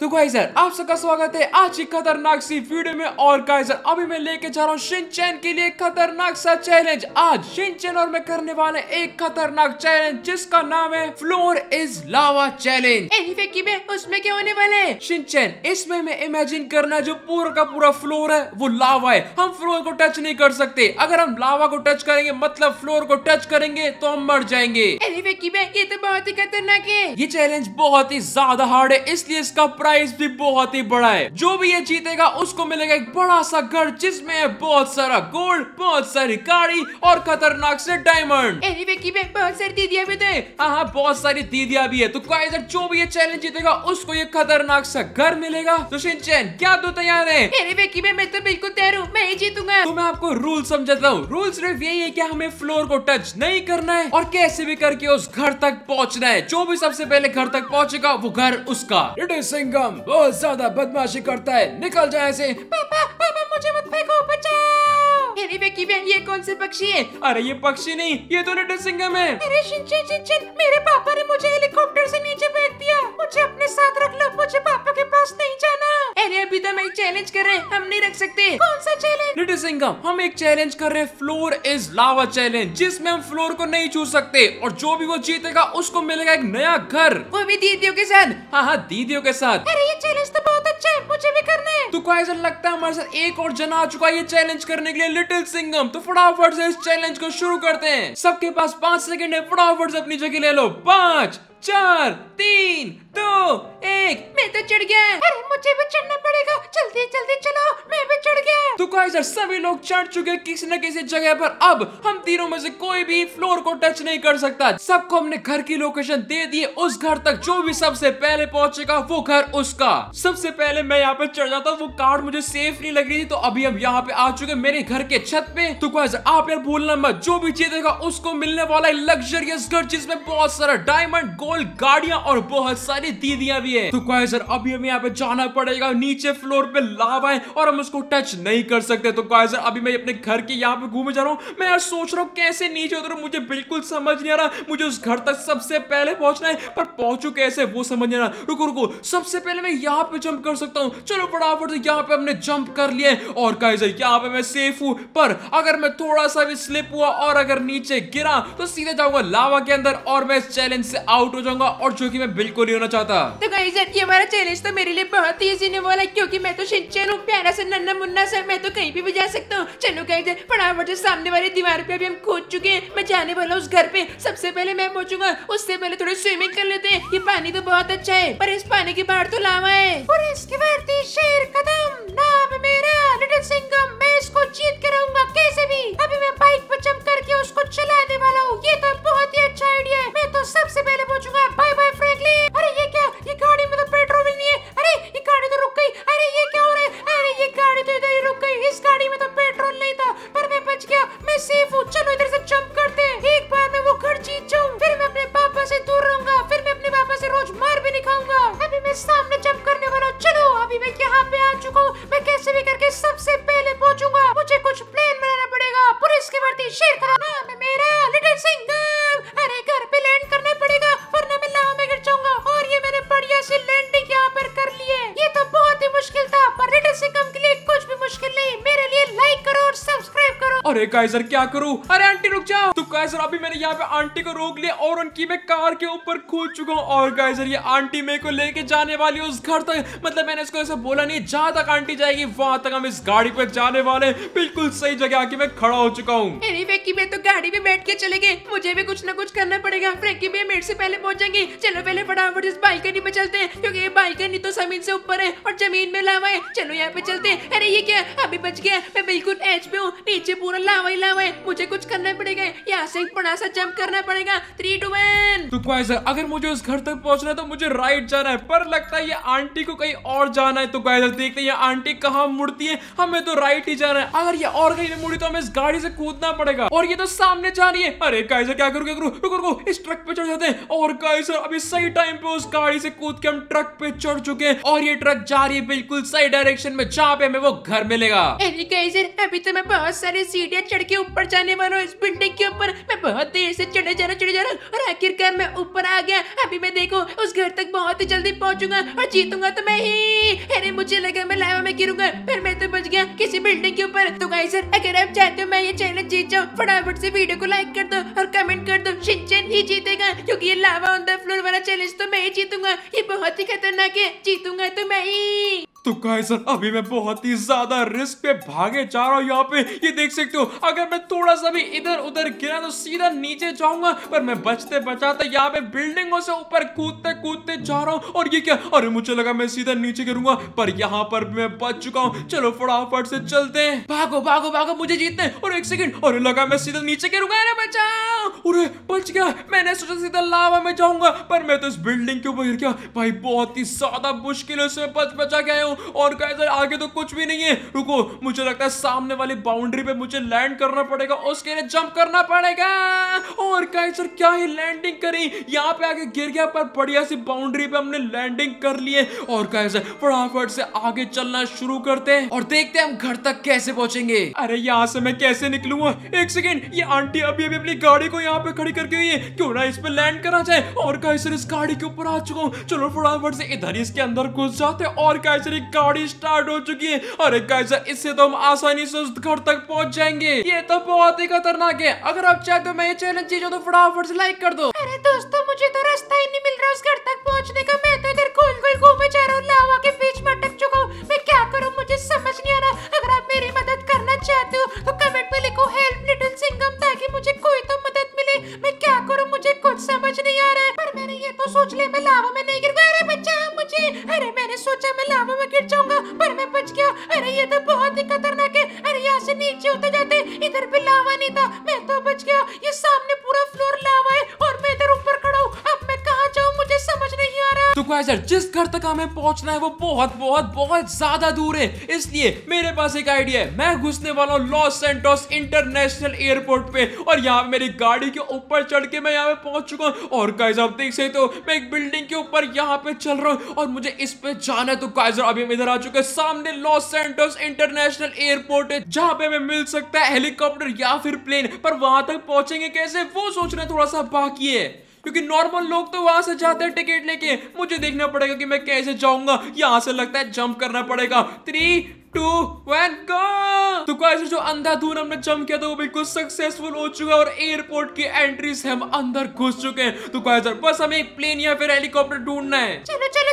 तो गाइजर आप सबका स्वागत है आज की खतरनाक सी वीडियो में और गाइजर अभी मैं लेके जा रहा हूँ शिनचैन के लिए खतरनाक सा चैलेंज आज शिनचैन और मैं करने वाले एक खतरनाक चैलेंज जिसका नाम है फ्लोर इज लावा चैलेंज में उसमें क्या होने वाले है शिनचैन इसमें मैं इमेजिन करना जो पूरा का पूरा फ्लोर है वो लावा है हम फ्लोर को टच नहीं कर सकते अगर हम लावा को टच करेंगे मतलब फ्लोर को टच करेंगे तो हम मर जाएंगे की ये तो बहुत ही खतरनाक है ये चैलेंज बहुत ही ज्यादा हार्ड है इसलिए इसका प्राइस भी बहुत ही बड़ा है जो भी ये जीतेगा उसको मिलेगा एक बड़ा सा घर जिसमें है बहुत सारा गोल्ड बहुत सारी गाड़ी और खतरनाक से डायमंड बहुत सारी दीदिया भी थे तो हाँ, हाँ बहुत सारी दीदिया भी है तो क्वाइजर जो भी ये चैलेंज जीतेगा उसको ये खतरनाक सा घर मिलेगा तो सिंचन क्या तू तैयार है अरे मैं तो बिल्कुल तैयार हूँ मैं ही जीतूंगा तो मैं आपको रूल समझाता हूँ रूल सिर्फ यही है की हमें फ्लोर को टच नहीं करना है और कैसे भी करके उस घर तक पहुँचना है जो भी सबसे पहले घर तक पहुँचेगा वो घर उसका इट इज सिंग चिंगम बहुत ज्यादा बदमाशी करता है निकल जाए ऐसे पापा पापा मुझे मत फेंको बचाओ अरे बहन ये कौन से पक्षी है अरे ये पक्षी नहीं ये तो लिटिल सिंगम है अरे शिनचैन शिनचैन मेरे पापा ने मुझे हेलीकॉप्टर से नीचे फेंक दिया सिंगम हम एक चैलेंज कर रहे हैं फ्लोर इज लावा चैलेंज जिसमें हम फ्लोर को नहीं छू सकते और जो भी वो जीतेगा उसको मिलेगा एक नया घर वो भी दीदियों के साथ हाँ हाँ दीदियों के साथ अरे ये चैलेंज तो बहुत अच्छा है मुझे भी करना है तो ऐसा लगता है हमारे साथ एक और जना आ चुका है ये चैलेंज करने के लिए लिटिल सिंगम तो फटाफट से इस चैलेंज को शुरू करते हैं सबके पास पांच सेकेंड है फटाफट से अपनी जगह ले लो पाँच चार तीन दो एक मैं तो चढ़ गया अरे मुझे भी चढ़ना पड़ेगा जल्दी जल्दी चलो मैं भी चढ़ गया तो सर सभी लोग चढ़ चुके किसी न किसी जगह पर अब हम तीनों में से कोई भी फ्लोर को टच नहीं कर सकता सबको हमने घर की लोकेशन दे दी उस घर तक जो भी सबसे पहले पहुंचेगा वो घर उसका सबसे पहले मैं यहाँ पे चढ़ जाता वो कार्ड मुझे सेफ नहीं लग रही थी तो अभी हम यहाँ पे आ चुके मेरे घर के छत पे तो सर आप यार भूलना मत जो भी जीतेगा उसको मिलने वाला है लग्जरियस घर जिसमें बहुत सारा डायमंड गोल्ड गाड़िया और बहुत सारी सारी दीदियां भी है तो कहे सर अभी हमें यहाँ पे जाना पड़ेगा नीचे फ्लोर पे लाभ आए और हम उसको टच नहीं कर सकते तो कहे सर अभी मैं अपने घर के यहाँ पे घूमे जा रहा हूँ मैं यार सोच रहा हूँ कैसे नीचे उतर मुझे बिल्कुल समझ नहीं आ रहा मुझे उस घर तक सबसे पहले पहुंचना है पर पहुंचू कैसे वो समझ नहीं आ रहा रुको रुको सबसे पहले मैं यहाँ पे जंप कर सकता हूँ चलो फटाफट से यहाँ पे हमने जंप कर लिया और कहा सर यहाँ पे मैं सेफ हूँ पर अगर मैं थोड़ा सा भी स्लिप हुआ और अगर नीचे गिरा तो सीधे जाऊंगा लावा के अंदर और मैं इस चैलेंज से आउट हो जाऊंगा और जो कि मैं बिल्कुल नहीं होना चाहता तो गाइस ये हमारा चैलेंज तो मेरे लिए बहुत इजी ने बोला क्योंकि मैं तो शिनचैन हूँ प्यारा सा नन्ना मुन्ना से मैं तो कहीं भी जा सकता हूँ चलो गाइस फटाफट से सामने वाली दीवार पे अभी हम कूद चुके हैं मैं जाने वाला उस घर पे सबसे पहले मैं पहुंचूंगा उससे पहले थोड़ी स्विमिंग कर लेते हैं ये पानी तो बहुत अच्छा है पर इस पानी की बाढ़ तो लावा है और इसके भारती तो शेर कदम नाम मेरा लिटिल सिंगम मैं इसको जीत कर रहूंगा कैसे भी अभी मैं बाइक पर के उसको चलाने वाला हूँ ये तो बहुत ही अच्छा आइडिया है मैं तो सबसे पहले पूछूंगा बाय बाय फ्रेंकली अरे ये क्या अरे काइजर क्या करूँ अरे आंटी रुक जाओ तो काइजर अभी मैंने यहाँ पे आंटी को रोक लिया और उनकी मैं कार के ऊपर कूद चुका हूँ और काइजर ये आंटी मेरे को लेके जाने वाली है उस घर तक मतलब मैंने इसको ऐसा बोला नहीं जहाँ तक आंटी जाएगी वहां तक हम इस गाड़ी पर जाने वाले बिल्कुल सही जगह आके मैं खड़ा हो चुका हूँ मैं तो गाड़ी में बैठ के चले गए मुझे भी कुछ ना कुछ करना पड़ेगा फ्रेंकी भैया मेरे से पहले पहुंच जाएंगे चलो पहले फटाफट इस बाइक पे चलते हैं क्योंकि ये बालकनी तो जमीन से ऊपर है और जमीन में लावा है चलो यहाँ पे चलते हैं अरे ये क्या अभी बच गया मैं बिल्कुल एच पे हूँ नीचे पूरा मुझे कुछ करना पड़ेगा यहाँ से बड़ा सा करना पड़ेगा थ्री टू वन तो सर अगर मुझे उस घर तक पहुँचना है तो मुझे राइट जाना है पर लगता है ये आंटी को कहीं और जाना है तो गाइस देखते हैं ये आंटी कहाँ मुड़ती है हमें तो राइट ही जाना है अगर ये और कहीं मुड़ी तो हमें इस गाड़ी से कूदना पड़ेगा और ये तो सामने जा रही है अरे गाइस क्या करूँ क्या करूँ रुको रुको इस ट्रक पे चढ़ जाते हैं और गाइस अभी सही टाइम पे उस गाड़ी से कूद के हम ट्रक पे चढ़ चुके हैं और ये ट्रक जा रही है बिल्कुल सही डायरेक्शन में जहाँ पे हमें वो घर मिलेगा अभी तो मैं बहुत सारी सीटें चढ़ के ऊपर जाने वाला हूँ इस बिल्डिंग के ऊपर मैं बहुत देर से चढ़े जा रहा चढ़े जा रहा और आखिरकार मैं ऊपर आ गया अभी मैं देखो उस घर तक बहुत ही जल्दी पहुंचूंगा और जीतूंगा तो मैं ही अरे मुझे लगा मैं लावा में गिरूंगा फिर मैं तो बच गया किसी बिल्डिंग के ऊपर तो गाइस अगर आप चाहते हो मैं ये चैलेंज जीत जाऊँ फटाफट से वीडियो को लाइक कर दो और कमेंट कर दो शिनचैन ही जीतेगा क्योंकि ये लावा ऑन द फ्लोर वाला चैलेंज तो मैं ही जीतूंगा ये बहुत ही खतरनाक है जीतूंगा तो मैं ही तो गाइस अभी मैं बहुत ही ज्यादा रिस्क पे भागे जा रहा हूँ यहाँ पे ये देख सकते हो अगर मैं थोड़ा सा भी इधर उधर गिरा तो सीधा नीचे जाऊंगा पर मैं बचते बचाते यहाँ पे बिल्डिंगों से ऊपर कूदते कूदते जा रहा हूँ और ये क्या अरे मुझे लगा मैं सीधा नीचे गिरूंगा पर यहाँ पर मैं बच चुका हूँ चलो फटाफट से चलते हैं भागो भागो भागो मुझे जीतने और एक सेकेंड अरे लगा मैं सीधा नीचे गिरूंगा अरे बचाओ अरे बच गया मैंने सोचा सीधा लावा में जाऊंगा पर मैं तो इस बिल्डिंग के ऊपर गिर गया भाई बहुत ही ज्यादा मुश्किलों से बच बचा गया हूँ और गाइस आगे तो कुछ भी नहीं है रुको मुझे लगता है सामने वाली बाउंड्री पे मुझे लैंड करना पड़ेगा उसके लिए जंप करना पड़ेगा और गाइस क्या ही लैंडिंग करी यहाँ पे आगे गिर गया पर बढ़िया सी बाउंड्री पे हमने लैंडिंग कर लिए और गाइस फटाफट से आगे चलना शुरू करते हैं और देखते हैं हम घर तक कैसे पहुंचेंगे अरे यहाँ से मैं कैसे निकलूंगा एक सेकेंड ये आंटी अभी अभी अपनी गाड़ी को यहाँ पे खड़ी करके हुई है क्यों ना इस पे लैंड करा जाए और कैसे इस गाड़ी के ऊपर आ चुका हूँ चलो फटाफट से इधर इसके अंदर घुस जाते और कैसे गाड़ी स्टार्ट हो चुकी है अरे गाइस इससे तो हम आसानी से उस घर तक पहुंच जाएंगे ये तो बहुत ही खतरनाक है अगर आप चाहते हो मैं ये चैलेंज चीजों तो फटाफट से लाइक कर दो अरे दोस्तों मुझे तो रास्ता ही नहीं मिल रहा उस घर तक पहुँचने का मैं तो इधर गोल गोल जा रहा हूँ एडवाइजर जिस घर तक हमें पहुंचना है वो बहुत बहुत बहुत ज्यादा दूर है इसलिए मेरे पास एक आइडिया है मैं घुसने वाला हूँ लॉस सेंटोस इंटरनेशनल एयरपोर्ट पे और यहाँ मेरी गाड़ी के ऊपर चढ़ के मैं यहाँ पे पहुंच चुका हूँ और गाइज आप देख सकते हो मैं एक बिल्डिंग के ऊपर यहाँ पे चल रहा हूँ और मुझे इस पे जाना है तो गाइजर अभी इधर आ चुके सामने लॉस सेंटोस इंटरनेशनल एयरपोर्ट है जहाँ पे हमें मिल सकता है हेलीकॉप्टर या फिर प्लेन पर वहां तक पहुंचेंगे कैसे वो सोचना थोड़ा सा बाकी है क्योंकि नॉर्मल लोग तो वहां से जाते हैं टिकट लेके मुझे देखना पड़ेगा कि मैं कैसे जाऊंगा यहां से लगता है जंप करना पड़ेगा थ्री टू वन गो तो गाइस जो अंधाधुन हमने जम किया था वो बिल्कुल सक्सेसफुल हो चुका है और एयरपोर्ट की एंट्री से हम अंदर घुस चुके हैं तो गाइस बस हमें एक प्लेन या फिर हेलीकॉप्टर ढूंढना है चलो चलो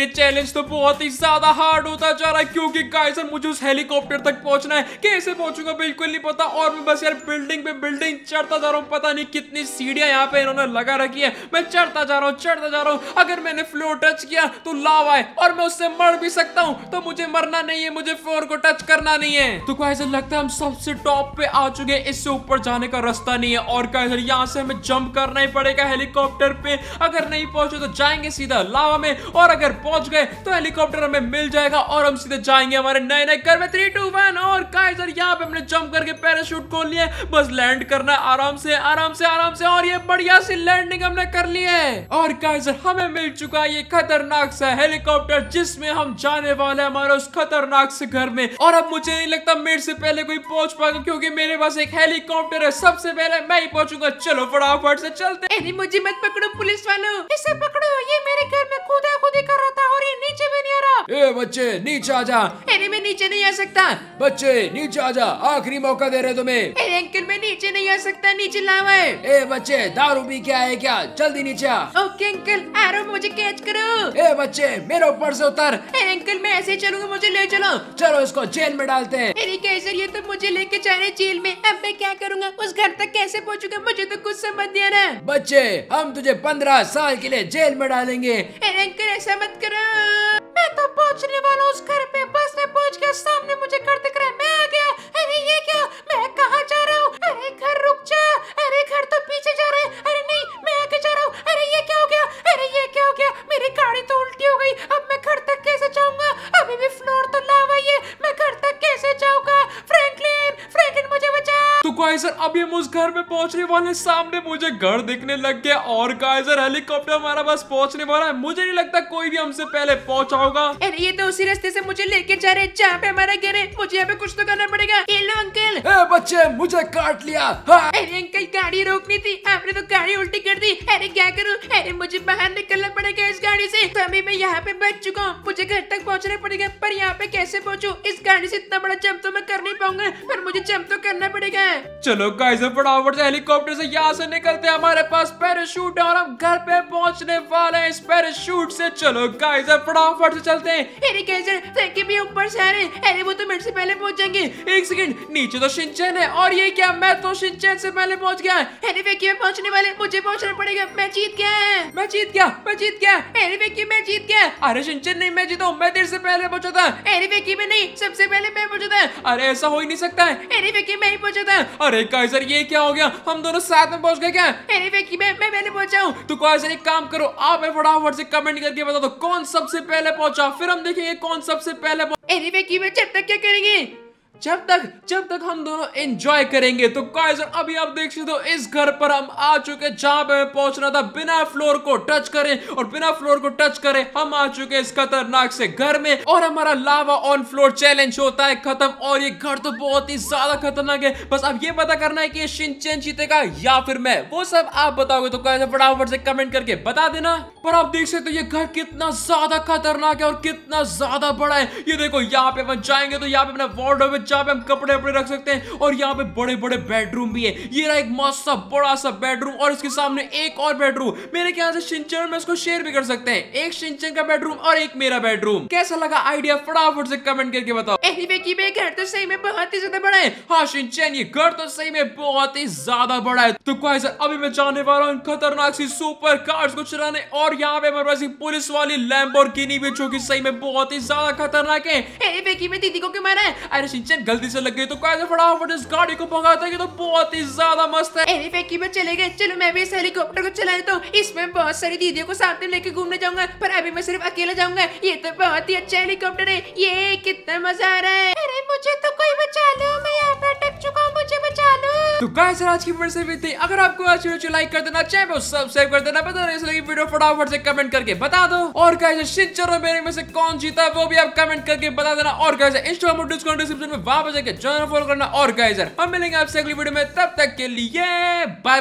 मेरे चैलेंज तो बहुत ही ज्यादा हार्ड होता जा रहा है क्योंकि गाइस यार मुझे उस हेलीकॉप्टर तक पहुंचना है कैसे पहुंचूंगा बिल्कुल नहीं पता और मैं बस यार बिल्डिंग पे बिल्डिंग चढ़ता जा रहा हूँ पता नहीं कितनी सीढ़ियां यहाँ पे इन्होंने लगा रखी है मैं चढ़ता जा रहा हूँ चढ़ता जा रहा हूँ अगर मैंने फ्लोर टच किया तो लाव आए और मैं उससे मर भी सकता हूँ तो मुझे मरना नहीं है मुझे फ्लोर को टच करना नहीं है तो गाइस लगता है हम सबसे टॉप पे आ चुके हैं इससे ऊपर जाने का रास्ता नहीं है और गाइस यहाँ से हमें जंप करना ही पड़ेगा हेलीकॉप्टर पे अगर नहीं पहुंचे तो जाएंगे सीधा लावा में और अगर पहुंच गए तो हेलीकॉप्टर हमें मिल जाएगा और हम सीधे जाएंगे हमारे नए नए घर में थ्री टू वन और काइजर यहाँ पे हमने जंप करके पैराशूट खोल लिया बस लैंड करना है आराम से आराम से आराम से और ये बढ़िया सी लैंडिंग हमने कर ली है और काइजर हमें मिल चुका है ये खतरनाक सा हेलीकॉप्टर जिसमें हम जाने वाले हमारे उस खतरनाक से घर में और अब मुझे नहीं लगता मेरे से पहले कोई पहुंच पाएगा क्योंकि मेरे पास एक हेलीकॉप्टर है सबसे पहले मैं ही पहुंचूंगा चलो फटाफट से चलते मुझे मत पकड़ो पुलिस वालों इसे पकड़ो ये मेरे घर में खुदा ही कर रहा था ए बच्चे नीचे आ जा अरे मैं नीचे नहीं आ सकता बच्चे नीचे आ जा आखिरी मौका दे रहे तुम्हें अरे अंकल मैं नीचे नहीं आ सकता नीचे लावा है ए बच्चे दारू पी क्या है क्या जल्दी नीचे आ ओके अंकल आ मुझे कैच करो ए बच्चे मेरे ऊपर से उतर अरे अंकल मैं ऐसे चलूंगा मुझे ले चलो चलो इसको जेल में डालते हैं अरे कैसे ये तो मुझे लेके जा रहे जेल में अब मैं क्या करूँगा उस घर तक कैसे पहुँचूंगा मुझे तो कुछ समझ दिया ना बच्चे हम तुझे पंद्रह साल के लिए जेल में डालेंगे अरे अंकल ऐसा मत करो पहुंचने वाला उस घर पे बस में पहुंच गया सामने मुझे घर दिख रहा है मैं गाइजर अभी हम उस घर में पहुंचने वाले सामने मुझे घर दिखने लग गया और गाइजर हेलीकॉप्टर हमारा बस पहुंचने वाला है मुझे नहीं लगता कोई भी हमसे पहले पहुंचा होगा अरे ये तो उसी रास्ते से मुझे लेके जा रहे जहाँ पे हमारा घर है मुझे यहाँ पे कुछ तो करना पड़ेगा हेलो अंकल बच्चे मुझे काट लिया हाँ। अरे अंकल गाड़ी रोकनी थी आपने तो गाड़ी उल्टी कर दी अरे क्या करूँ अरे मुझे बाहर निकलना पड़ेगा इस गाड़ी तो तभी मैं यहाँ पे बच चुका हूँ मुझे घर तक पहुँचना पड़ेगा पर यहाँ पे कैसे पहुँचू इस गाड़ी ऐसी इतना बड़ा जंप तो मैं कर नहीं पाऊंगा पर मुझे जंप तो करना पड़ेगा चलो गाइस हम फटाफट से हेलीकॉप्टर से यहाँ से निकलते हैं हमारे पास पैराशूट है और हम घर पे पहुंचने वाले हैं इस पैराशूट से चलो गाइस हम फटाफट से चलते हैं अरे कैसे फेंके भी ऊपर से अरे अरे वो तो मेरे से पहले पहुंच जाएंगे एक सेकंड नीचे तो सिंचन है और ये क्या मैं तो सिंचन से पहले पहुंच गया अरे फेंके में पहुंचने वाले मुझे पहुंचना पड़ेगा मैं जीत गया मैं जीत गया मैं जीत गया अरे फेंके मैं जीत गया अरे सिंचन नहीं मैं जीता मैं देर से पहले पहुंचा था अरे फेंके में नहीं सबसे पहले मैं पहुंचा था अरे ऐसा हो ही नहीं सकता है अरे फेंके मैं ही पहुंचा था अरे काइजर ये क्या हो गया हम दोनों साथ में पहुंच गए क्या अरे वेकी मैं मैं मैंने पहुंचा हूं तो काइजर एक काम करो आप मैं फटाफट से कमेंट करके बता दो कौन सबसे पहले पहुंचा फिर हम देखेंगे कौन सबसे पहले अरे वेकी मैं जब तक क्या करेंगे जब तक जब तक हम दोनों एंजॉय करेंगे तो काइजर अभी आप देख सकते हो इस घर पर हम आ चुके जहां पे मैं पहुंच रहा था बिना फ्लोर को टच करें और बिना फ्लोर को टच करें हम आ चुके इस खतरनाक से घर में और हमारा लावा ऑन फ्लोर चैलेंज होता है खत्म और ये घर तो बहुत ही ज्यादा खतरनाक है बस अब ये पता करना है कि शिनचैन जीतेगा या फिर मैं वो सब आप बताओगे तो काइजर फटाफट से कमेंट करके बता देना पर आप देख सकते हो ये घर कितना ज्यादा खतरनाक है और कितना ज्यादा बड़ा है ये देखो यहाँ पे अपन जाएंगे तो यहाँ पे अपना वार्ड जहां पे हम कपड़े वपड़े रख सकते हैं और यहाँ पे बड़े बड़े बेडरूम भी है ये रहा एक मस्त सा बड़ा सा बेडरूम और इसके सामने एक और बेडरूम मेरे ख्याल से सिंचन में इसको शेयर भी कर सकते हैं एक सिंचन का बेडरूम और एक मेरा बेडरूम कैसा लगा आइडिया फटाफट से कमेंट करके बताओ घर तो सही में बहुत ही ज्यादा बड़ा है हाँ सिंचन ये घर तो सही में बहुत ही ज्यादा बड़ा है तो सर अभी मैं जाने वाला हूँ खतरनाक सी सुपर कार्स को चलाने और यहाँ पे हमारे पास पुलिस वाली लैम्बोर्गिनी भी जो कि सही में बहुत ही ज्यादा खतरनाक है दीदी को क्यों मारा है अरे सिंचन गलती से लग गई तो कैसे फटाफट इस गाड़ी को भगाता है ये तो बहुत ही ज्यादा मस्त है में चले गए चलो मैं भी इस हेलीकॉप्टर को चला देता तो हूँ इसमें बहुत सारी दीदियों को साथ में लेके घूमने जाऊंगा पर अभी मैं सिर्फ अकेला जाऊंगा ये तो बहुत ही अच्छा हेलीकॉप्टर है ये कितना मजा आ रहा है अरे मुझे तो कोई बचा लो मैं यहाँ पर तो गाइस आज की वीडियो से भी थी अगर आपको आज वीडियो लाइक कर देना चैनल को सब्सक्राइब कर देना पता नहीं इसलिए वीडियो फटाफट से कमेंट करके बता दो और कैसे शिनचरो मेरे में से कौन जीता वो भी आप कमेंट करके बता देना और कैसे इंस्टाग्राम और डिस्कॉर्ड डिस्क्रिप्शन में वापस जाकर चैनल फॉलो करना और गाइस हम मिलेंगे आपसे अगली वीडियो में तब तक के लिए बाय